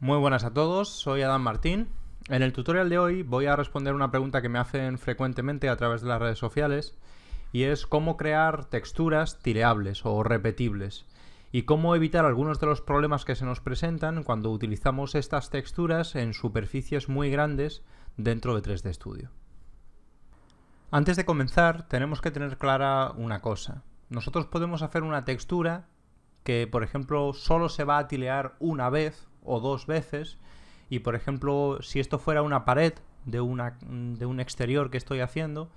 Muy buenas a todos, soy Adam Martín. En el tutorial de hoy voy a responder una pregunta que me hacen frecuentemente a través de las redes sociales y es cómo crear texturas tileables o repetibles y cómo evitar algunos de los problemas que se nos presentan cuando utilizamos estas texturas en superficies muy grandes dentro de 3D Studio. Antes de comenzar tenemos que tener clara una cosa. Nosotros podemos hacer una textura que por ejemplo solo se va a tilear una vez o dos veces. Y por ejemplo, si esto fuera una pared de, una, de un exterior que estoy haciendo,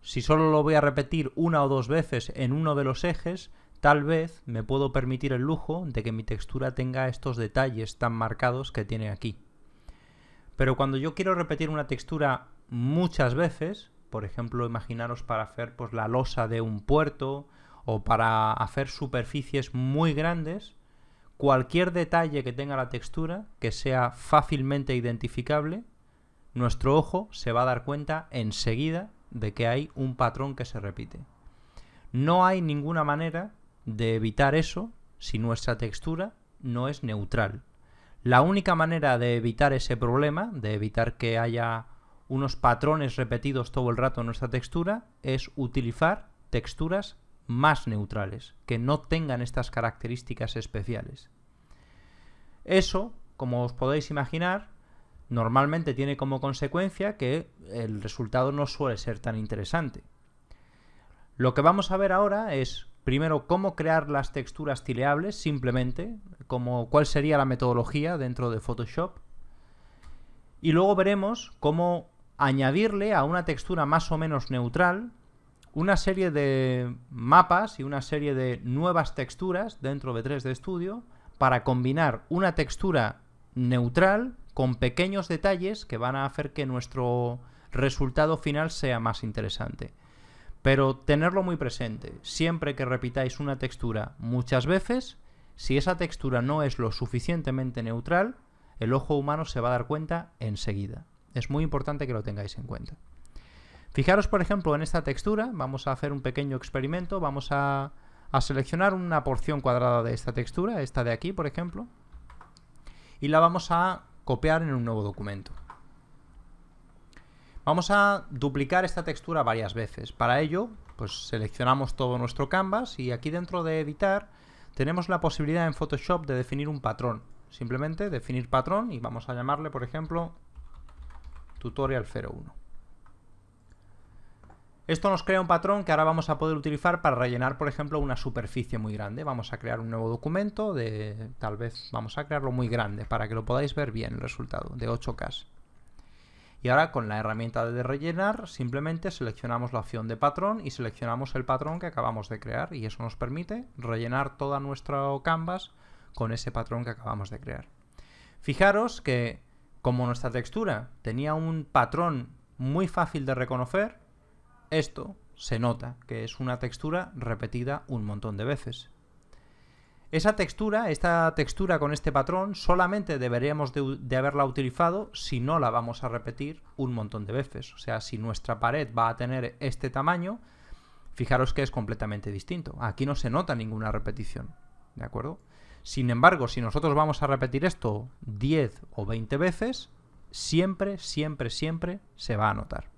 si solo lo voy a repetir una o dos veces en uno de los ejes, tal vez me puedo permitir el lujo de que mi textura tenga estos detalles tan marcados que tiene aquí. Pero cuando yo quiero repetir una textura muchas veces, por ejemplo, imaginaros para hacer pues, la losa de un puerto o para hacer superficies muy grandes, cualquier detalle que tenga la textura, que sea fácilmente identificable, nuestro ojo se va a dar cuenta enseguida de que hay un patrón que se repite. No hay ninguna manera de evitar eso si nuestra textura no es neutral. La única manera de evitar ese problema, de evitar que haya unos patrones repetidos todo el rato en nuestra textura, es utilizar texturas más neutrales, que no tengan estas características especiales. Eso, como os podéis imaginar, normalmente tiene como consecuencia que el resultado no suele ser tan interesante. Lo que vamos a ver ahora es primero cómo crear las texturas tileables simplemente, como cuál sería la metodología dentro de Photoshop. Y luego veremos cómo añadirle a una textura más o menos neutral una serie de mapas y una serie de nuevas texturas dentro de 3D Studio para combinar una textura neutral con pequeños detalles que van a hacer que nuestro resultado final sea más interesante. Pero tenerlo muy presente, siempre que repitáis una textura muchas veces, si esa textura no es lo suficientemente neutral, el ojo humano se va a dar cuenta enseguida. Es muy importante que lo tengáis en cuenta. Fijaros, por ejemplo, en esta textura, vamos a hacer un pequeño experimento, vamos a, seleccionar una porción cuadrada de esta textura, esta de aquí, por ejemplo, y la vamos a copiar en un nuevo documento. Vamos a duplicar esta textura varias veces. Para ello, pues seleccionamos todo nuestro canvas y aquí dentro de editar tenemos la posibilidad en Photoshop de definir un patrón. Simplemente definir patrón y vamos a llamarle, por ejemplo, tutorial 01. Esto nos crea un patrón que ahora vamos a poder utilizar para rellenar, por ejemplo, una superficie muy grande. Vamos a crear un nuevo documento de, tal vez, vamos a crearlo muy grande para que lo podáis ver bien el resultado, de 8K. Y ahora con la herramienta de rellenar simplemente seleccionamos la opción de patrón y seleccionamos el patrón que acabamos de crear y eso nos permite rellenar toda nuestra canvas con ese patrón que acabamos de crear. Fijaros que como nuestra textura tenía un patrón muy fácil de reconocer, esto se nota que es una textura repetida un montón de veces. Esa textura, esta textura con este patrón, solamente deberíamos de, haberla utilizado si no la vamos a repetir un montón de veces. O sea, si nuestra pared va a tener este tamaño, fijaros que es completamente distinto. Aquí no se nota ninguna repetición, ¿de acuerdo? Sin embargo, si nosotros vamos a repetir esto 10 o 20 veces, siempre, siempre, siempre se va a notar.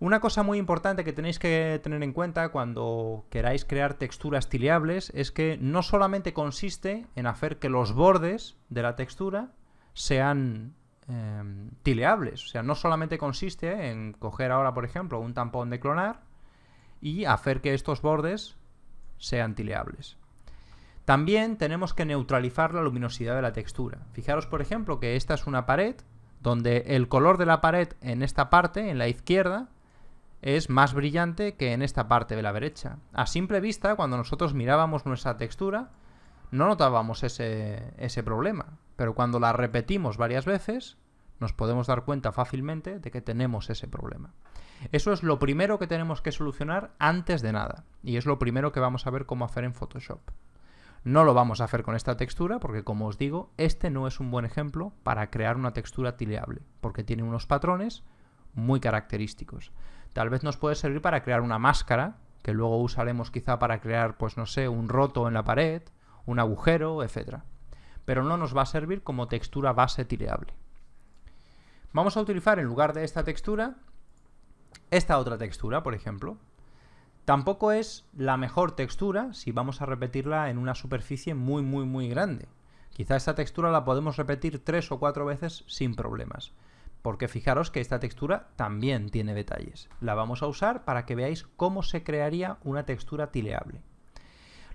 Una cosa muy importante que tenéis que tener en cuenta cuando queráis crear texturas tileables es que no solamente consiste en hacer que los bordes de la textura sean em, tileables, o sea, no solamente consiste en coger ahora, por ejemplo, un tampón de clonar y hacer que estos bordes sean tileables. También tenemos que neutralizar la luminosidad de la textura. Fijaros, por ejemplo, que esta es una pared donde el color de la pared en esta parte, en la izquierda, es más brillante que en esta parte de la derecha. A simple vista, cuando nosotros mirábamos nuestra textura, no notábamos ese, problema, pero cuando la repetimos varias veces, nos podemos dar cuenta fácilmente de que tenemos ese problema. Eso es lo primero que tenemos que solucionar antes de nada, y es lo primero que vamos a ver cómo hacer en Photoshop. No lo vamos a hacer con esta textura porque, como os digo, este no es un buen ejemplo para crear una textura tileable, porque tiene unos patrones muy característicos tal vez nos puede servir para crear una máscara, que luego usaremos quizá para crear, pues no sé, un roto en la pared, un agujero, etc. Pero no nos va a servir como textura base tireable. Vamos a utilizar en lugar de esta textura, esta otra textura, por ejemplo. Tampoco es la mejor textura si vamos a repetirla en una superficie muy, muy, muy grande. Quizá esta textura la podemos repetir tres o cuatro veces sin problemas. Porque fijaros que esta textura también tiene detalles. La vamos a usar para que veáis cómo se crearía una textura tileable.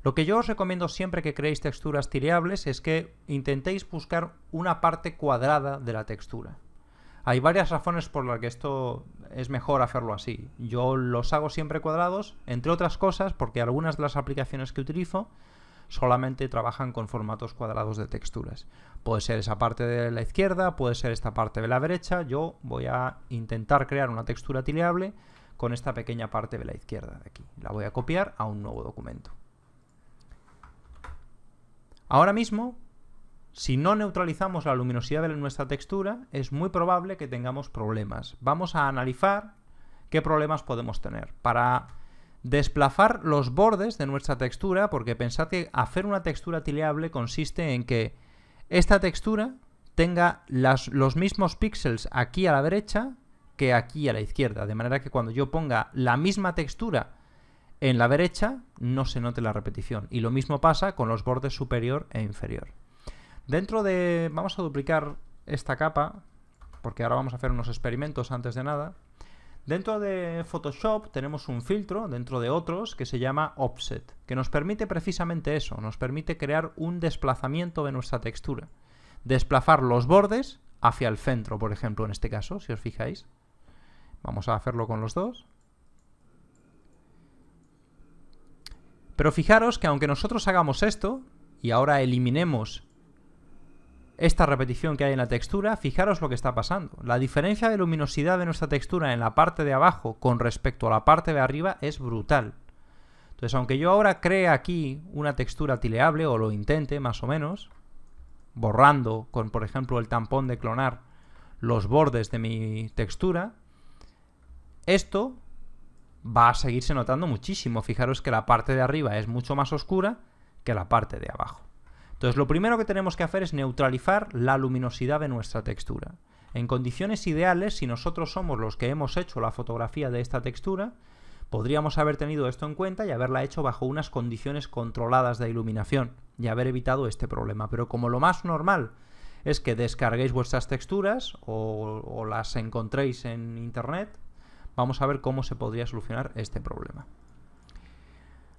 Lo que yo os recomiendo siempre que creéis texturas tileables es que intentéis buscar una parte cuadrada de la textura. Hay varias razones por las que esto es mejor hacerlo así. Yo los hago siempre cuadrados, entre otras cosas, porque algunas de las aplicaciones que utilizo solamente trabajan con formatos cuadrados de texturas. Puede ser esa parte de la izquierda, puede ser esta parte de la derecha. Yo voy a intentar crear una textura tileable con esta pequeña parte de la izquierda de aquí. La voy a copiar a un nuevo documento. Ahora mismo, si no neutralizamos la luminosidad de nuestra textura, es muy probable que tengamos problemas. Vamos a analizar qué problemas podemos tener. Para Desplazar los bordes de nuestra textura, porque pensad que hacer una textura tileable consiste en que esta textura tenga los mismos píxeles aquí a la derecha que aquí a la izquierda, de manera que cuando yo ponga la misma textura en la derecha no se note la repetición. Y lo mismo pasa con los bordes superior e inferior. Dentro de... vamos a duplicar esta capa, porque ahora vamos a hacer unos experimentos antes de nada. Dentro de Photoshop tenemos un filtro, dentro de otros, que se llama Offset, que nos permite precisamente eso, nos permite crear un desplazamiento de nuestra textura. Desplazar los bordes hacia el centro, por ejemplo, en este caso, si os fijáis. Vamos a hacerlo con los dos. Pero fijaros que aunque nosotros hagamos esto, y ahora eliminemos esta repetición que hay en la textura, fijaros lo que está pasando. La diferencia de luminosidad de nuestra textura en la parte de abajo con respecto a la parte de arriba es brutal. Entonces, aunque yo ahora cree aquí una textura tileable, o lo intente más o menos, borrando con, por ejemplo, el tampón de clonar los bordes de mi textura, esto va a seguirse notando muchísimo. Fijaros que la parte de arriba es mucho más oscura que la parte de abajo. Entonces, lo primero que tenemos que hacer es neutralizar la luminosidad de nuestra textura. En condiciones ideales, si nosotros somos los que hemos hecho la fotografía de esta textura, podríamos haber tenido esto en cuenta y haberla hecho bajo unas condiciones controladas de iluminación y haber evitado este problema. Pero como lo más normal es que descarguéis vuestras texturas o, o las encontréis en Internet, vamos a ver cómo se podría solucionar este problema.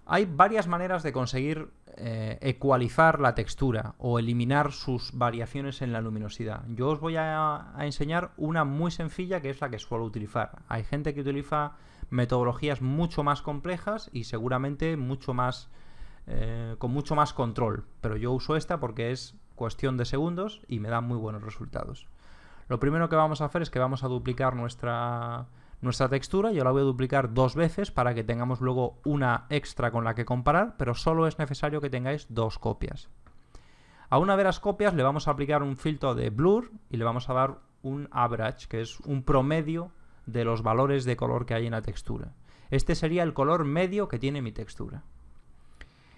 Hay varias maneras de conseguir eh, ecualizar la textura o eliminar sus variaciones en la luminosidad. Yo os voy a, enseñar una muy sencilla que es la que suelo utilizar. Hay gente que utiliza metodologías mucho más complejas y seguramente mucho más eh, con mucho más control, pero yo uso esta porque es cuestión de segundos y me da muy buenos resultados. Lo primero que vamos a hacer es que vamos a duplicar nuestra nuestra textura, yo la voy a duplicar dos veces para que tengamos luego una extra con la que comparar, pero solo es necesario que tengáis dos copias. A una de las copias le vamos a aplicar un filtro de blur y le vamos a dar un average, que es un promedio de los valores de color que hay en la textura. Este sería el color medio que tiene mi textura.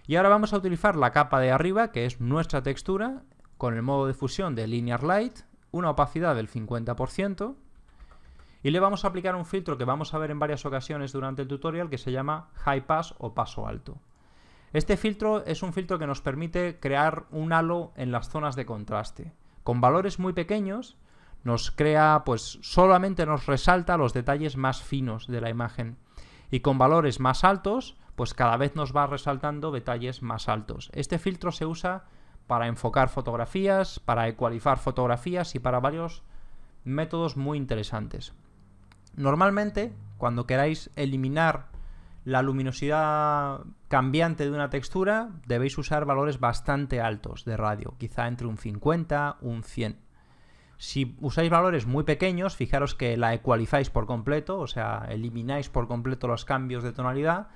Y ahora vamos a utilizar la capa de arriba, que es nuestra textura, con el modo de fusión de Linear Light, una opacidad del 50%, y le vamos a aplicar un filtro que vamos a ver en varias ocasiones durante el tutorial que se llama High Pass o paso alto. Este filtro es un filtro que nos permite crear un halo en las zonas de contraste. Con valores muy pequeños nos crea, pues solamente nos resalta los detalles más finos de la imagen. Y con valores más altos, pues cada vez nos va resaltando detalles más altos. Este filtro se usa para enfocar fotografías, para ecualizar fotografías y para varios métodos muy interesantes. Normalmente, cuando queráis eliminar la luminosidad cambiante de una textura, debéis usar valores bastante altos de radio, quizá entre un 50, un 100. Si usáis valores muy pequeños, fijaros que la ecualizáis por completo, o sea, elimináis por completo los cambios de tonalidad,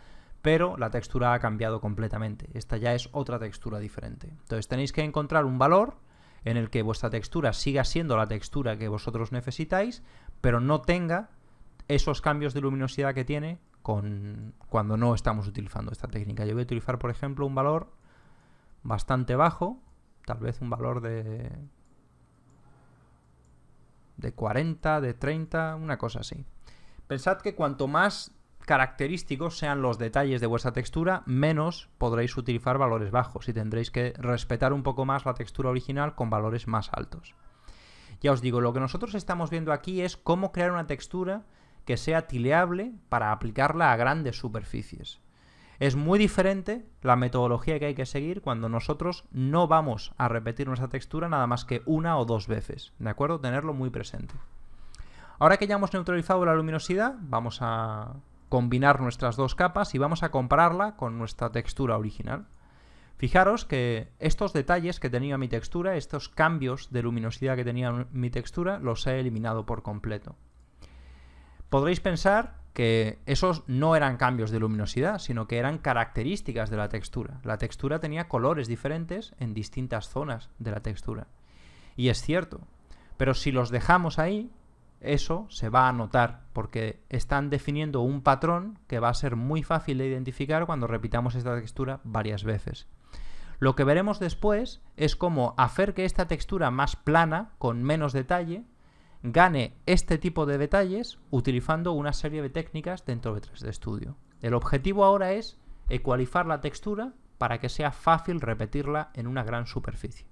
pero la textura ha cambiado completamente. Esta ya es otra textura diferente. Entonces tenéis que encontrar un valor en el que vuestra textura siga siendo la textura que vosotros necesitáis, pero no tenga esos cambios de luminosidad que tiene con, cuando no estamos utilizando esta técnica. Yo voy a utilizar, por ejemplo, un valor bastante bajo, tal vez un valor de, de 40, de 30, una cosa así. Pensad que cuanto más característicos sean los detalles de vuestra textura, menos podréis utilizar valores bajos y tendréis que respetar un poco más la textura original con valores más altos. Ya os digo, lo que nosotros estamos viendo aquí es cómo crear una textura que sea tileable para aplicarla a grandes superficies. Es muy diferente la metodología que hay que seguir cuando nosotros no vamos a repetir nuestra textura nada más que una o dos veces, ¿de acuerdo? Tenerlo muy presente. Ahora que ya hemos neutralizado la luminosidad, vamos a combinar nuestras dos capas y vamos a compararla con nuestra textura original. Fijaros que estos detalles que tenía mi textura, estos cambios de luminosidad que tenía mi textura, los he eliminado por completo. Podréis pensar que esos no eran cambios de luminosidad, sino que eran características de la textura. La textura tenía colores diferentes en distintas zonas de la textura. Y es cierto, pero si los dejamos ahí, eso se va a notar, porque están definiendo un patrón que va a ser muy fácil de identificar cuando repitamos esta textura varias veces. Lo que veremos después es cómo hacer que esta textura más plana, con menos detalle, gane este tipo de detalles utilizando una serie de técnicas dentro de 3D Studio. El objetivo ahora es ecualizar la textura para que sea fácil repetirla en una gran superficie.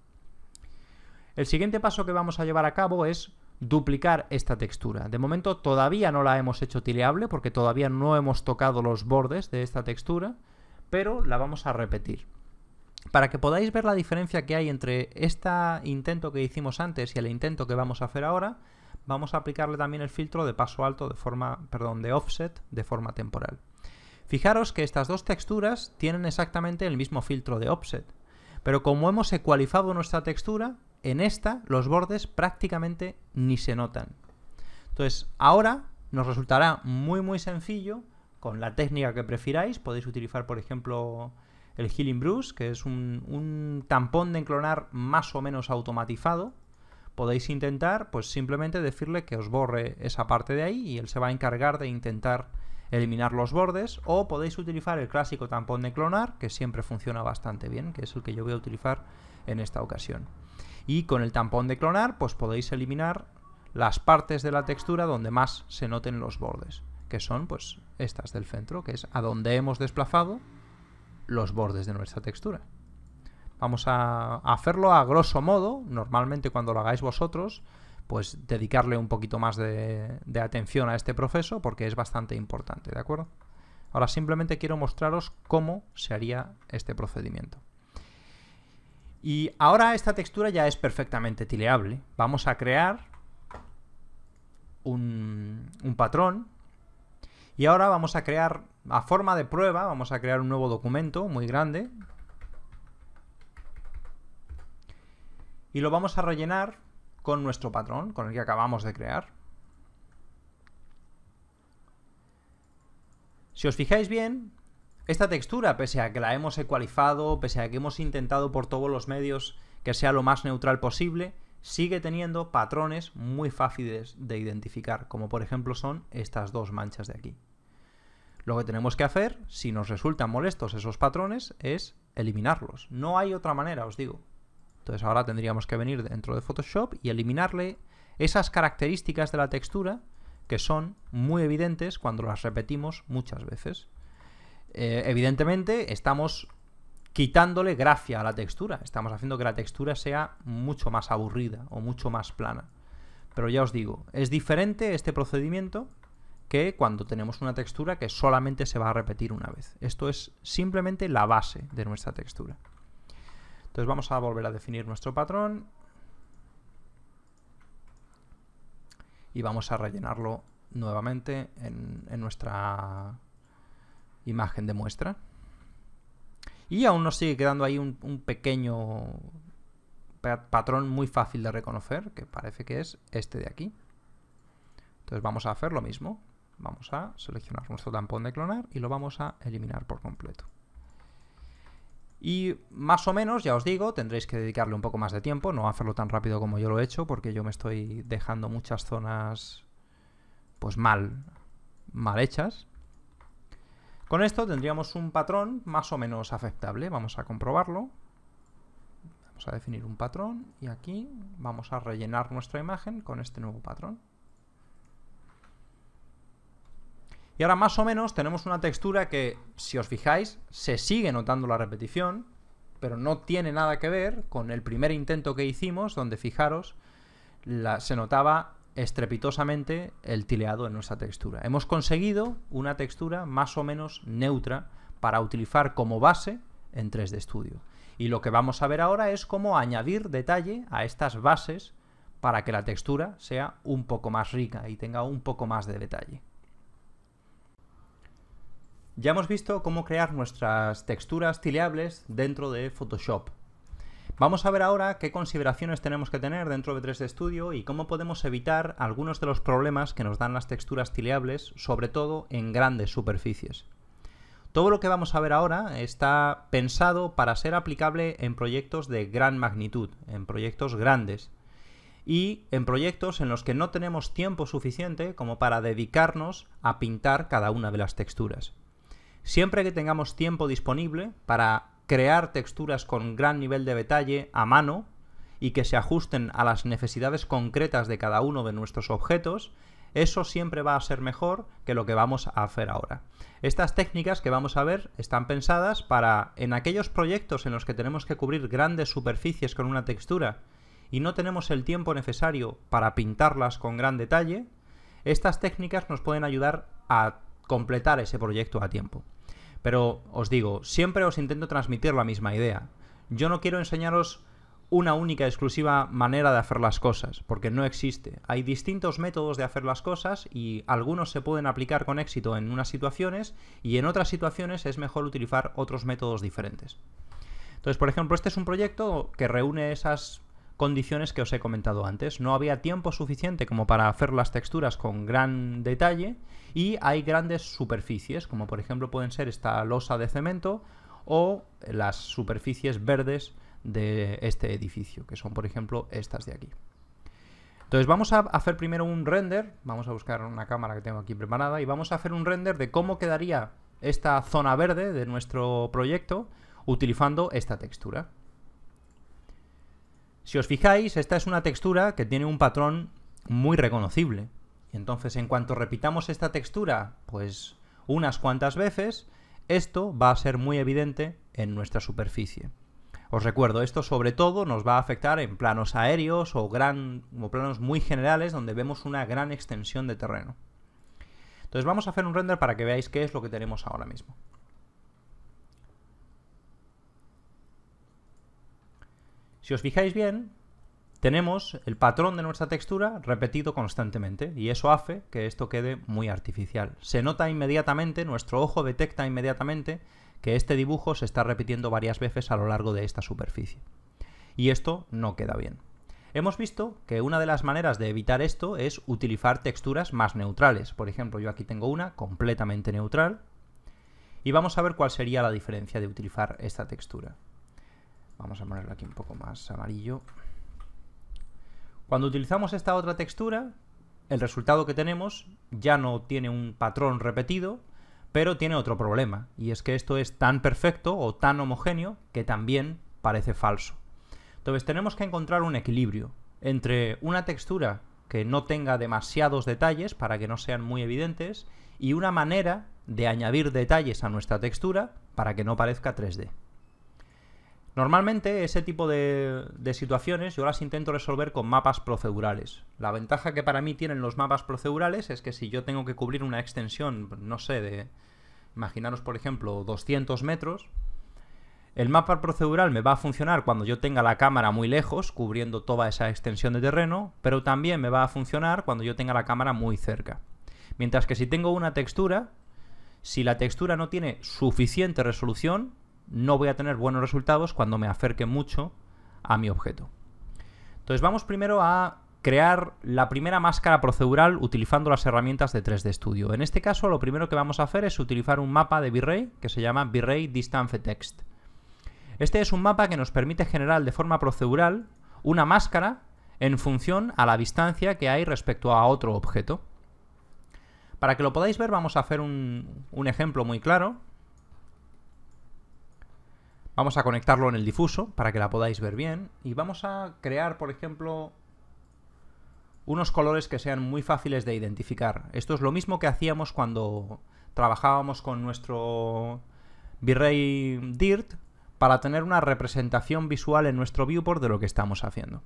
El siguiente paso que vamos a llevar a cabo es duplicar esta textura. De momento todavía no la hemos hecho tileable porque todavía no hemos tocado los bordes de esta textura, pero la vamos a repetir. Para que podáis ver la diferencia que hay entre este intento que hicimos antes y el intento que vamos a hacer ahora, vamos a aplicarle también el filtro de paso alto de forma, perdón, de offset de forma temporal. Fijaros que estas dos texturas tienen exactamente el mismo filtro de offset, pero como hemos ecualizado nuestra textura, en esta los bordes prácticamente ni se notan. Entonces, ahora nos resultará muy muy sencillo, con la técnica que prefiráis, podéis utilizar por ejemplo el Healing Brush, que es un, un tampón de enclonar más o menos automatizado, podéis intentar pues simplemente decirle que os borre esa parte de ahí y él se va a encargar de intentar eliminar los bordes o podéis utilizar el clásico tampón de clonar que siempre funciona bastante bien, que es el que yo voy a utilizar en esta ocasión. Y con el tampón de clonar pues podéis eliminar las partes de la textura donde más se noten los bordes, que son pues estas del centro, que es a donde hemos desplazado los bordes de nuestra textura. Vamos a, hacerlo a grosso modo, normalmente cuando lo hagáis vosotros, pues dedicarle un poquito más de, atención a este proceso porque es bastante importante, ¿de acuerdo? Ahora simplemente quiero mostraros cómo se haría este procedimiento. Y ahora esta textura ya es perfectamente tileable. Vamos a crear un, un patrón y ahora vamos a crear, a forma de prueba, vamos a crear un nuevo documento muy grande y lo vamos a rellenar con nuestro patrón, con el que acabamos de crear. Si os fijáis bien, esta textura, pese a que la hemos ecualizado, pese a que hemos intentado por todos los medios que sea lo más neutral posible, sigue teniendo patrones muy fáciles de identificar, como por ejemplo son estas dos manchas de aquí. Lo que tenemos que hacer, si nos resultan molestos esos patrones, es eliminarlos. No hay otra manera, os digo. Entonces ahora tendríamos que venir dentro de Photoshop y eliminarle esas características de la textura que son muy evidentes cuando las repetimos muchas veces. Eh, evidentemente estamos quitándole gracia a la textura, estamos haciendo que la textura sea mucho más aburrida o mucho más plana. Pero ya os digo, es diferente este procedimiento que cuando tenemos una textura que solamente se va a repetir una vez. Esto es simplemente la base de nuestra textura. Entonces vamos a volver a definir nuestro patrón y vamos a rellenarlo nuevamente en, nuestra imagen de muestra. Y aún nos sigue quedando ahí un, un pequeño patrón muy fácil de reconocer, que parece que es este de aquí. Entonces vamos a hacer lo mismo. Vamos a seleccionar nuestro tampón de clonar y lo vamos a eliminar por completo. Y más o menos, ya os digo, tendréis que dedicarle un poco más de tiempo, no hacerlo tan rápido como yo lo he hecho, porque yo me estoy dejando muchas zonas pues mal, mal hechas. Con esto tendríamos un patrón más o menos aceptable, vamos a comprobarlo. Vamos a definir un patrón y aquí vamos a rellenar nuestra imagen con este nuevo patrón. Y ahora más o menos tenemos una textura que, si os fijáis, se sigue notando la repetición, pero no tiene nada que ver con el primer intento que hicimos, donde fijaros, la, se notaba estrepitosamente el tileado en nuestra textura. Hemos conseguido una textura más o menos neutra para utilizar como base en 3D Studio. Y lo que vamos a ver ahora es cómo añadir detalle a estas bases para que la textura sea un poco más rica y tenga un poco más de detalle. Ya hemos visto cómo crear nuestras texturas tileables dentro de Photoshop. Vamos a ver ahora qué consideraciones tenemos que tener dentro de 3D Studio y cómo podemos evitar algunos de los problemas que nos dan las texturas tileables, sobre todo en grandes superficies. Todo lo que vamos a ver ahora está pensado para ser aplicable en proyectos de gran magnitud, en proyectos grandes, y en proyectos en los que no tenemos tiempo suficiente como para dedicarnos a pintar cada una de las texturas siempre que tengamos tiempo disponible para crear texturas con gran nivel de detalle a mano y que se ajusten a las necesidades concretas de cada uno de nuestros objetos, eso siempre va a ser mejor que lo que vamos a hacer ahora. Estas técnicas que vamos a ver están pensadas para en aquellos proyectos en los que tenemos que cubrir grandes superficies con una textura y no tenemos el tiempo necesario para pintarlas con gran detalle, estas técnicas nos pueden ayudar a completar ese proyecto a tiempo. Pero os digo, siempre os intento transmitir la misma idea. Yo no quiero enseñaros una única exclusiva manera de hacer las cosas, porque no existe. Hay distintos métodos de hacer las cosas y algunos se pueden aplicar con éxito en unas situaciones y en otras situaciones es mejor utilizar otros métodos diferentes. Entonces, por ejemplo, este es un proyecto que reúne esas condiciones que os he comentado antes. No había tiempo suficiente como para hacer las texturas con gran detalle y hay grandes superficies, como por ejemplo pueden ser esta losa de cemento o las superficies verdes de este edificio, que son por ejemplo estas de aquí. Entonces vamos a hacer primero un render, vamos a buscar una cámara que tengo aquí preparada y vamos a hacer un render de cómo quedaría esta zona verde de nuestro proyecto utilizando esta textura. Si os fijáis, esta es una textura que tiene un patrón muy reconocible. Entonces, en cuanto repitamos esta textura, pues unas cuantas veces, esto va a ser muy evidente en nuestra superficie. Os recuerdo, esto sobre todo nos va a afectar en planos aéreos o, o planos muy generales donde vemos una gran extensión de terreno. Entonces vamos a hacer un render para que veáis qué es lo que tenemos ahora mismo. Si os fijáis bien, tenemos el patrón de nuestra textura repetido constantemente y eso hace que esto quede muy artificial. Se nota inmediatamente, nuestro ojo detecta inmediatamente que este dibujo se está repitiendo varias veces a lo largo de esta superficie. Y esto no queda bien. Hemos visto que una de las maneras de evitar esto es utilizar texturas más neutrales. Por ejemplo, yo aquí tengo una completamente neutral y vamos a ver cuál sería la diferencia de utilizar esta textura. Vamos a ponerla aquí un poco más amarillo. Cuando utilizamos esta otra textura, el resultado que tenemos ya no tiene un patrón repetido, pero tiene otro problema, y es que esto es tan perfecto o tan homogéneo que también parece falso. Entonces tenemos que encontrar un equilibrio entre una textura que no tenga demasiados detalles para que no sean muy evidentes y una manera de añadir detalles a nuestra textura para que no parezca 3D. Normalmente ese tipo de, situaciones yo las intento resolver con mapas procedurales. La ventaja que para mí tienen los mapas procedurales es que si yo tengo que cubrir una extensión, no sé, de, imaginaros por ejemplo, 200 metros, el mapa procedural me va a funcionar cuando yo tenga la cámara muy lejos, cubriendo toda esa extensión de terreno, pero también me va a funcionar cuando yo tenga la cámara muy cerca. Mientras que si tengo una textura, si la textura no tiene suficiente resolución, no voy a tener buenos resultados cuando me acerque mucho a mi objeto. Entonces vamos primero a crear la primera máscara procedural utilizando las herramientas de 3D Studio. En este caso lo primero que vamos a hacer es utilizar un mapa de V-Ray que se llama V-Ray Distance Text. Este es un mapa que nos permite generar de forma procedural una máscara en función a la distancia que hay respecto a otro objeto. Para que lo podáis ver vamos a hacer un, un ejemplo muy claro. Vamos a conectarlo en el difuso para que la podáis ver bien. Y vamos a crear, por ejemplo, unos colores que sean muy fáciles de identificar. Esto es lo mismo que hacíamos cuando trabajábamos con nuestro Virrey Dirt para tener una representación visual en nuestro viewport de lo que estamos haciendo.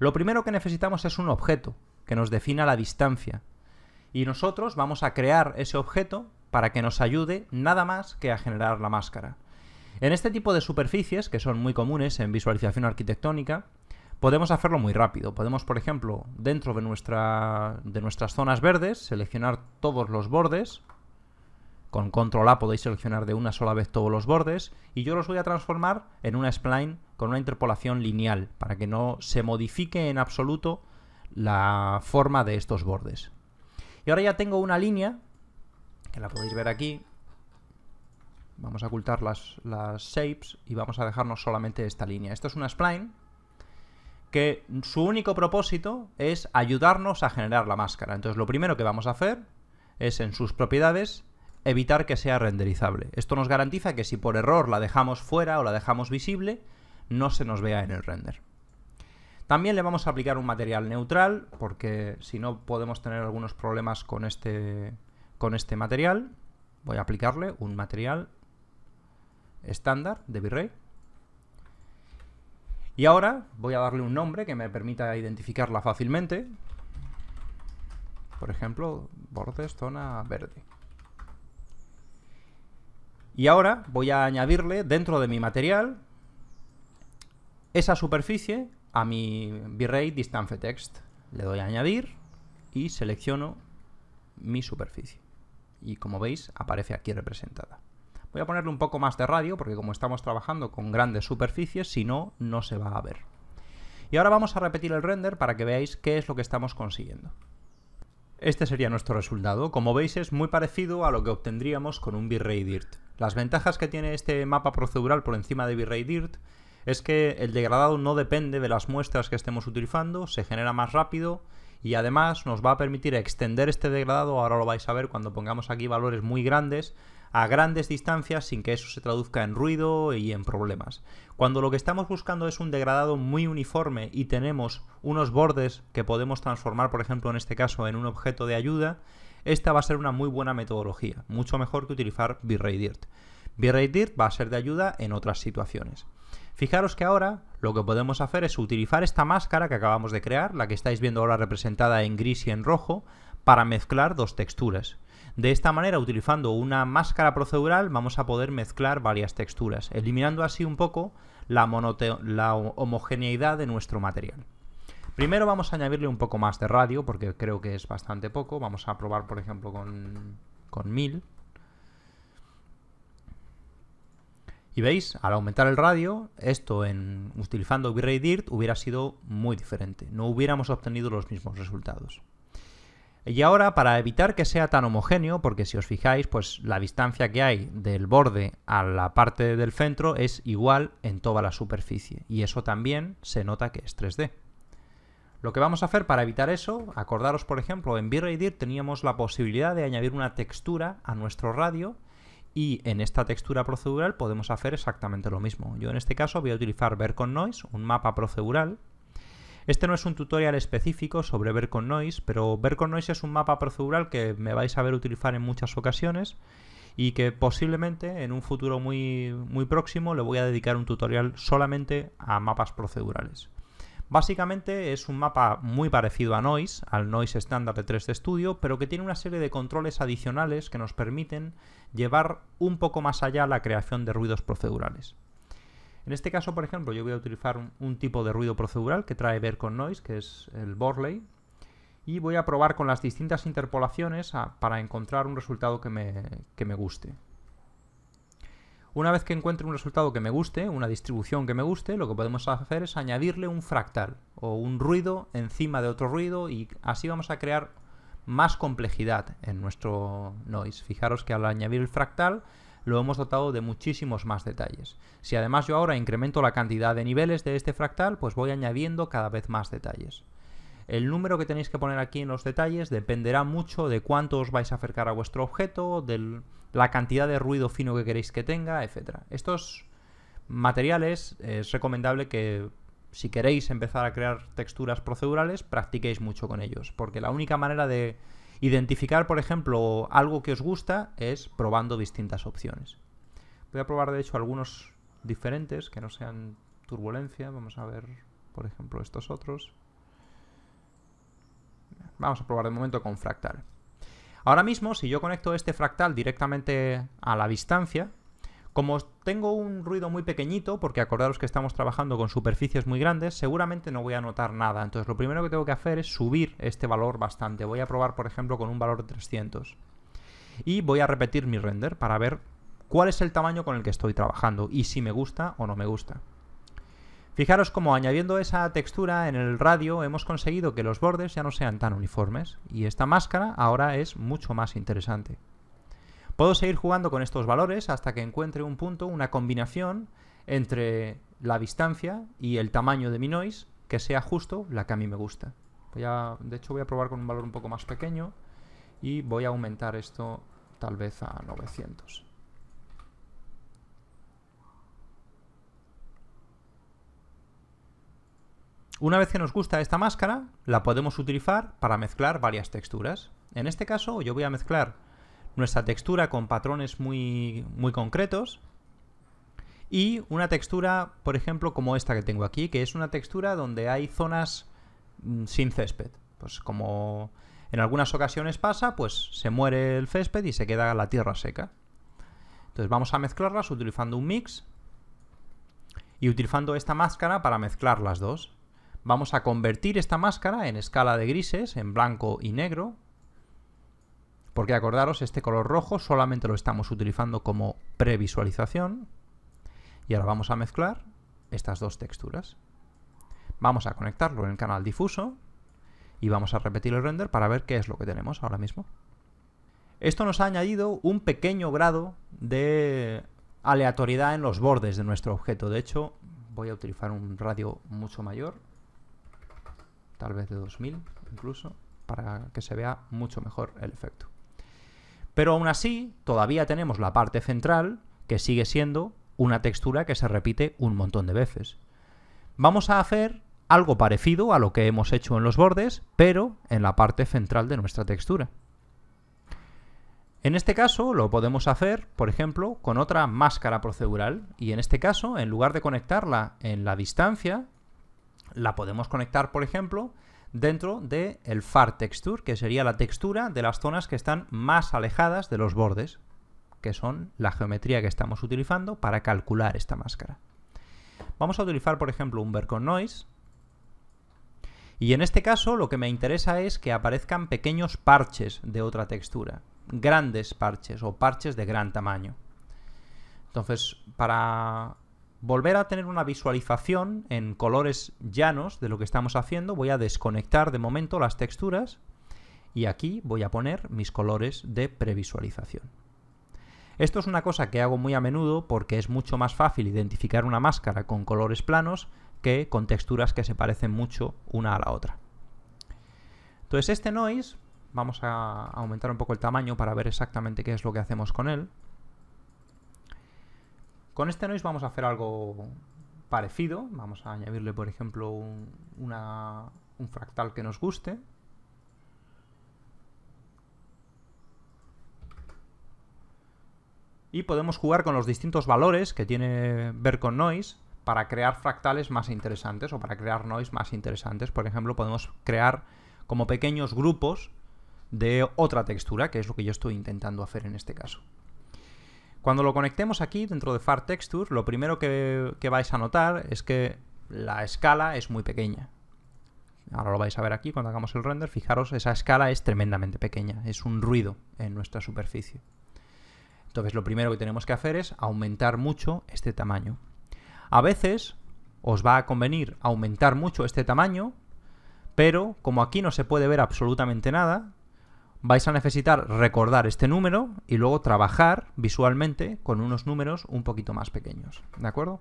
Lo primero que necesitamos es un objeto que nos defina la distancia. Y nosotros vamos a crear ese objeto para que nos ayude nada más que a generar la máscara. En este tipo de superficies, que son muy comunes en visualización arquitectónica, podemos hacerlo muy rápido. Podemos, por ejemplo, dentro de, nuestra, de nuestras zonas verdes, seleccionar todos los bordes. Con control A podéis seleccionar de una sola vez todos los bordes y yo los voy a transformar en una spline con una interpolación lineal para que no se modifique en absoluto la forma de estos bordes. Y ahora ya tengo una línea, que la podéis ver aquí, Vamos a ocultar las, las shapes y vamos a dejarnos solamente esta línea. Esto es una spline que su único propósito es ayudarnos a generar la máscara. Entonces lo primero que vamos a hacer es en sus propiedades evitar que sea renderizable. Esto nos garantiza que si por error la dejamos fuera o la dejamos visible, no se nos vea en el render. También le vamos a aplicar un material neutral, porque si no podemos tener algunos problemas con este, con este material. Voy a aplicarle un material estándar de V-Ray Y ahora voy a darle un nombre que me permita identificarla fácilmente. Por ejemplo, bordes, zona verde. Y ahora voy a añadirle dentro de mi material esa superficie a mi V-Ray Distance Text. Le doy a añadir y selecciono mi superficie. Y como veis, aparece aquí representada. Voy a ponerle un poco más de radio porque como estamos trabajando con grandes superficies, si no, no se va a ver. Y ahora vamos a repetir el render para que veáis qué es lo que estamos consiguiendo. Este sería nuestro resultado. Como veis es muy parecido a lo que obtendríamos con un V-Ray Dirt. Las ventajas que tiene este mapa procedural por encima de V-Ray Dirt es que el degradado no depende de las muestras que estemos utilizando, se genera más rápido y además nos va a permitir extender este degradado, ahora lo vais a ver cuando pongamos aquí valores muy grandes, a grandes distancias sin que eso se traduzca en ruido y en problemas. Cuando lo que estamos buscando es un degradado muy uniforme y tenemos unos bordes que podemos transformar, por ejemplo, en este caso, en un objeto de ayuda, esta va a ser una muy buena metodología, mucho mejor que utilizar V-Ray Dirt. ray Dirt va a ser de ayuda en otras situaciones. Fijaros que ahora lo que podemos hacer es utilizar esta máscara que acabamos de crear, la que estáis viendo ahora representada en gris y en rojo, para mezclar dos texturas. De esta manera, utilizando una máscara procedural, vamos a poder mezclar varias texturas, eliminando así un poco la, homogeneidad de nuestro material. Primero vamos a añadirle un poco más de radio, porque creo que es bastante poco. Vamos a probar, por ejemplo, con, con 1000. Y veis, al aumentar el radio, esto en utilizando V-Ray Dirt hubiera sido muy diferente. No hubiéramos obtenido los mismos resultados. Y ahora, para evitar que sea tan homogéneo, porque si os fijáis, pues la distancia que hay del borde a la parte del centro es igual en toda la superficie. Y eso también se nota que es 3D. Lo que vamos a hacer para evitar eso, acordaros por ejemplo, en B-RayDir teníamos la posibilidad de añadir una textura a nuestro radio y en esta textura procedural podemos hacer exactamente lo mismo. Yo en este caso voy a utilizar Ver con Noise, un mapa procedural, este no es un tutorial específico sobre Ver con Noise, pero Ver con Noise es un mapa procedural que me vais a ver utilizar en muchas ocasiones y que posiblemente en un futuro muy, muy próximo le voy a dedicar un tutorial solamente a mapas procedurales. Básicamente es un mapa muy parecido a Noise, al Noise estándar de 3D Studio, pero que tiene una serie de controles adicionales que nos permiten llevar un poco más allá la creación de ruidos procedurales. En este caso, por ejemplo, yo voy a utilizar un, tipo de ruido procedural que trae ver con noise, que es el Borley, y voy a probar con las distintas interpolaciones para encontrar un resultado que me guste. Una vez que encuentre un resultado que me guste, una distribución que me guste, lo que podemos hacer es añadirle un fractal o un ruido encima de otro ruido y así vamos a crear más complejidad en nuestro noise. Fijaros que al añadir el fractal lo hemos dotado de muchísimos más detalles. Si además yo ahora incremento la cantidad de niveles de este fractal, pues voy añadiendo cada vez más detalles. El número que tenéis que poner aquí en los detalles dependerá mucho de cuánto os vais a acercar a vuestro objeto, de la cantidad de ruido fino que queréis que tenga, etc. Estos materiales es recomendable que si queréis empezar a crear texturas procedurales, practiquéis mucho con ellos, porque la única manera de Identificar, por ejemplo, algo que os gusta es probando distintas opciones. Voy a probar, de hecho, algunos diferentes que no sean turbulencia. Vamos a ver, por ejemplo, estos otros. Vamos a probar de momento con fractal. Ahora mismo, si yo conecto este fractal directamente a la distancia, como tengo un ruido muy pequeñito, porque acordaros que estamos trabajando con superficies muy grandes, seguramente no voy a notar nada. Entonces lo primero que tengo que hacer es subir este valor bastante. Voy a probar, por ejemplo, con un valor de 300. Y voy a repetir mi render para ver cuál es el tamaño con el que estoy trabajando y si me gusta o no me gusta. Fijaros cómo añadiendo esa textura en el radio hemos conseguido que los bordes ya no sean tan uniformes y esta máscara ahora es mucho más interesante. Puedo seguir jugando con estos valores hasta que encuentre un punto, una combinación entre la distancia y el tamaño de mi noise que sea justo la que a mí me gusta. de hecho voy a probar con un valor un poco más pequeño y voy a aumentar esto tal vez a 900. Una vez que nos gusta esta máscara, la podemos utilizar para mezclar varias texturas. En este caso yo voy a mezclar nuestra textura con patrones muy, muy concretos y una textura, por ejemplo, como esta que tengo aquí, que es una textura donde hay zonas mm, sin césped. Pues como en algunas ocasiones pasa, pues se muere el césped y se queda la tierra seca. Entonces vamos a mezclarlas utilizando un mix y utilizando esta máscara para mezclar las dos. Vamos a convertir esta máscara en escala de grises, en blanco y negro, porque acordaros, este color rojo solamente lo estamos utilizando como previsualización. Y ahora vamos a mezclar estas dos texturas. Vamos a conectarlo en el canal difuso y vamos a repetir el render para ver qué es lo que tenemos ahora mismo. Esto nos ha añadido un pequeño grado de aleatoriedad en los bordes de nuestro objeto. De hecho, voy a utilizar un radio mucho mayor, tal vez de 2000 incluso, para que se vea mucho mejor el efecto. Pero aún así, todavía tenemos la parte central, que sigue siendo una textura que se repite un montón de veces. Vamos a hacer algo parecido a lo que hemos hecho en los bordes, pero en la parte central de nuestra textura. En este caso lo podemos hacer, por ejemplo, con otra máscara procedural y en este caso, en lugar de conectarla en la distancia, la podemos conectar, por ejemplo, dentro del el far texture, que sería la textura de las zonas que están más alejadas de los bordes, que son la geometría que estamos utilizando para calcular esta máscara. Vamos a utilizar, por ejemplo, un Vercon Noise. Y en este caso lo que me interesa es que aparezcan pequeños parches de otra textura, grandes parches o parches de gran tamaño. Entonces, para volver a tener una visualización en colores llanos de lo que estamos haciendo, voy a desconectar de momento las texturas y aquí voy a poner mis colores de previsualización. Esto es una cosa que hago muy a menudo porque es mucho más fácil identificar una máscara con colores planos que con texturas que se parecen mucho una a la otra. Entonces este noise, vamos a aumentar un poco el tamaño para ver exactamente qué es lo que hacemos con él. Con este noise vamos a hacer algo parecido. Vamos a añadirle, por ejemplo, un, fractal que nos guste. y podemos jugar con los distintos valores que tiene ver con noise para crear fractales más interesantes o para crear noise más interesantes. Por ejemplo, podemos crear como pequeños grupos de otra textura, que es lo que yo estoy intentando hacer en este caso. Cuando lo conectemos aquí dentro de Far Texture, lo primero que, que vais a notar es que la escala es muy pequeña. Ahora lo vais a ver aquí cuando hagamos el render. Fijaros, esa escala es tremendamente pequeña. Es un ruido en nuestra superficie. Entonces lo primero que tenemos que hacer es aumentar mucho este tamaño. A veces os va a convenir aumentar mucho este tamaño, pero como aquí no se puede ver absolutamente nada, vais a necesitar recordar este número y luego trabajar visualmente con unos números un poquito más pequeños. ¿De acuerdo?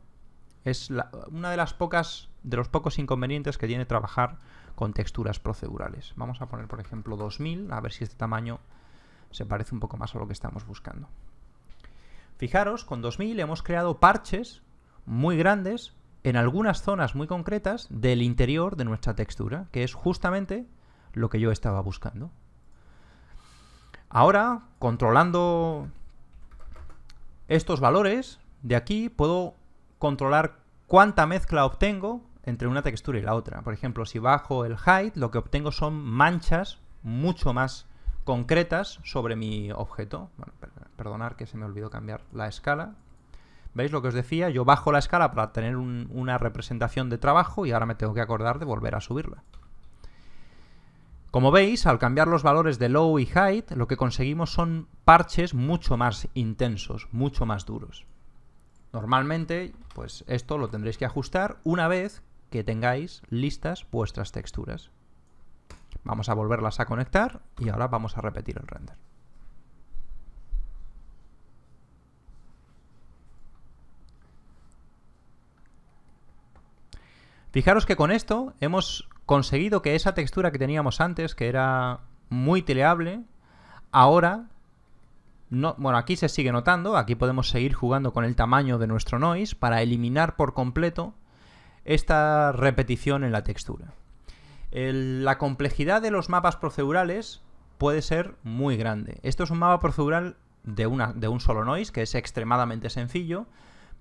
Es una de las pocas, de los pocos inconvenientes que tiene trabajar con texturas procedurales. Vamos a poner, por ejemplo, 2000, a ver si este tamaño se parece un poco más a lo que estamos buscando. Fijaros, con 2000 hemos creado parches muy grandes en algunas zonas muy concretas del interior de nuestra textura, que es justamente lo que yo estaba buscando. Ahora, controlando estos valores, de aquí puedo controlar cuánta mezcla obtengo entre una textura y la otra. Por ejemplo, si bajo el height, lo que obtengo son manchas mucho más concretas sobre mi objeto. Perdonad perdonar que se me olvidó cambiar la escala. ¿Veis lo que os decía? Yo bajo la escala para tener una representación de trabajo y ahora me tengo que acordar de volver a subirla. Como veis, al cambiar los valores de low y height, lo que conseguimos son parches mucho más intensos, mucho más duros. Normalmente, pues esto lo tendréis que ajustar una vez que tengáis listas vuestras texturas. Vamos a volverlas a conectar y ahora vamos a repetir el render. Fijaros que con esto hemos conseguido que esa textura que teníamos antes, que era muy teleable, ahora... No, bueno, aquí se sigue notando, aquí podemos seguir jugando con el tamaño de nuestro noise para eliminar por completo esta repetición en la textura. la complejidad de los mapas procedurales puede ser muy grande. Esto es un mapa procedural de, una, de un solo noise, que es extremadamente sencillo,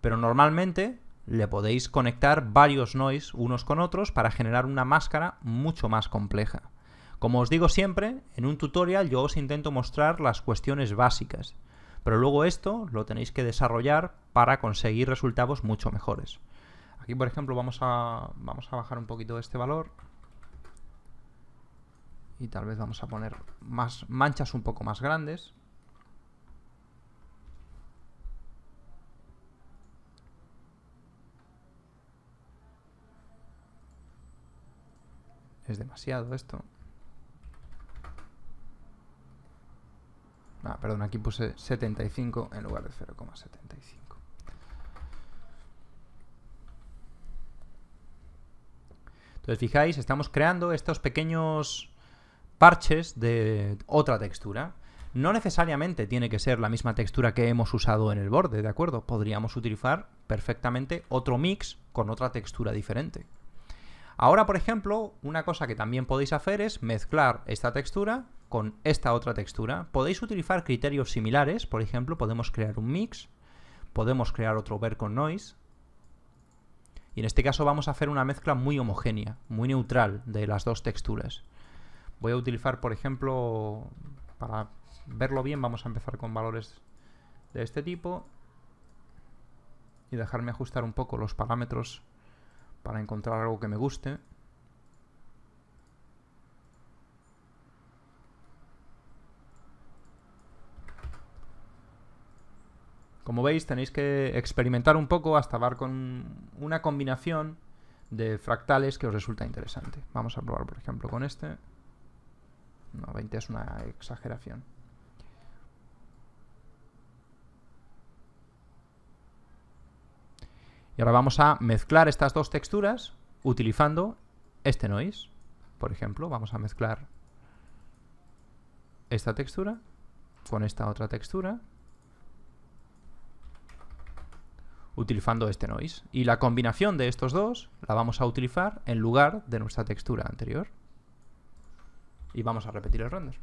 pero normalmente le podéis conectar varios noise unos con otros para generar una máscara mucho más compleja. Como os digo siempre, en un tutorial yo os intento mostrar las cuestiones básicas, pero luego esto lo tenéis que desarrollar para conseguir resultados mucho mejores. Aquí, por ejemplo, vamos a, vamos a bajar un poquito este valor y tal vez vamos a poner más manchas un poco más grandes. demasiado esto. Ah, perdón, aquí puse 75 en lugar de 0,75. Entonces, fijáis, estamos creando estos pequeños parches de otra textura. No necesariamente tiene que ser la misma textura que hemos usado en el borde, ¿de acuerdo? Podríamos utilizar perfectamente otro mix con otra textura diferente. Ahora, por ejemplo, una cosa que también podéis hacer es mezclar esta textura con esta otra textura. Podéis utilizar criterios similares, por ejemplo, podemos crear un mix, podemos crear otro ver con noise, y en este caso vamos a hacer una mezcla muy homogénea, muy neutral de las dos texturas. Voy a utilizar, por ejemplo, para verlo bien, vamos a empezar con valores de este tipo y dejarme ajustar un poco los parámetros para encontrar algo que me guste. Como veis, tenéis que experimentar un poco hasta dar con una combinación de fractales que os resulta interesante. Vamos a probar, por ejemplo, con este. No, 20 es una exageración. Y ahora vamos a mezclar estas dos texturas utilizando este noise. Por ejemplo, vamos a mezclar esta textura con esta otra textura utilizando este noise. Y la combinación de estos dos la vamos a utilizar en lugar de nuestra textura anterior. Y vamos a repetir el render.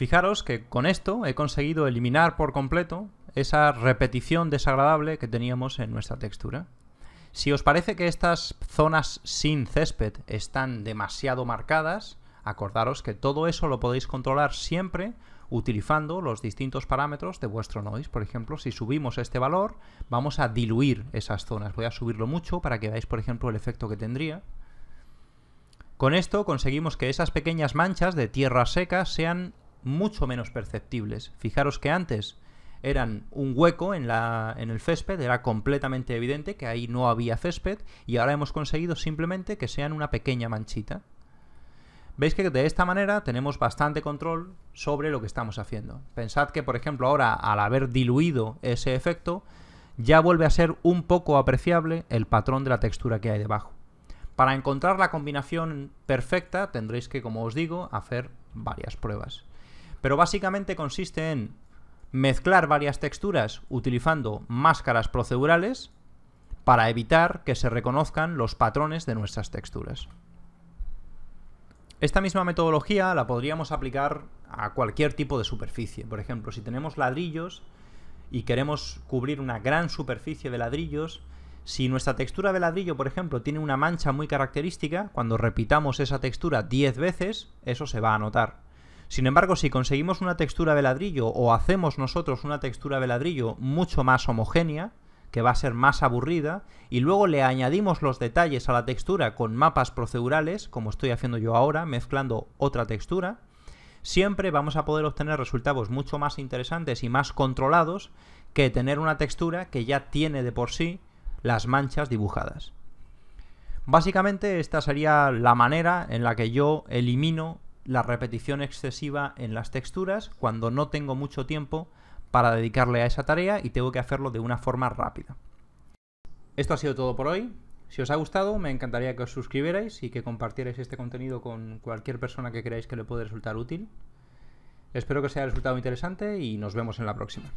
Fijaros que con esto he conseguido eliminar por completo esa repetición desagradable que teníamos en nuestra textura. Si os parece que estas zonas sin césped están demasiado marcadas, acordaros que todo eso lo podéis controlar siempre utilizando los distintos parámetros de vuestro noise. Por ejemplo, si subimos este valor, vamos a diluir esas zonas. Voy a subirlo mucho para que veáis, por ejemplo, el efecto que tendría. Con esto conseguimos que esas pequeñas manchas de tierra seca sean mucho menos perceptibles. Fijaros que antes eran un hueco en, en el césped, era completamente evidente que ahí no había césped y ahora hemos conseguido simplemente que sean una pequeña manchita. Veis que de esta manera tenemos bastante control sobre lo que estamos haciendo. Pensad que, por ejemplo, ahora al haber diluido ese efecto, ya vuelve a ser un poco apreciable el patrón de la textura que hay debajo. Para encontrar la combinación perfecta tendréis que, como os digo, hacer varias pruebas. Pero básicamente consiste en mezclar varias texturas utilizando máscaras procedurales para evitar que se reconozcan los patrones de nuestras texturas. Esta misma metodología la podríamos aplicar a cualquier tipo de superficie. Por ejemplo, si tenemos ladrillos y queremos cubrir una gran superficie de ladrillos, si nuestra textura de ladrillo, por ejemplo, tiene una mancha muy característica, cuando repitamos esa textura 10 veces, eso se va a notar. Sin embargo, si conseguimos una textura de ladrillo o hacemos nosotros una textura de ladrillo mucho más homogénea, que va a ser más aburrida, y luego le añadimos los detalles a la textura con mapas procedurales, como estoy haciendo yo ahora, mezclando otra textura, siempre vamos a poder obtener resultados mucho más interesantes y más controlados que tener una textura que ya tiene de por sí las manchas dibujadas. Básicamente esta sería la manera en la que yo elimino la repetición excesiva en las texturas cuando no tengo mucho tiempo para dedicarle a esa tarea y tengo que hacerlo de una forma rápida. Esto ha sido todo por hoy. Si os ha gustado, me encantaría que os suscribierais y que compartierais este contenido con cualquier persona que creáis que le puede resultar útil. Espero que os haya resultado interesante y nos vemos en la próxima.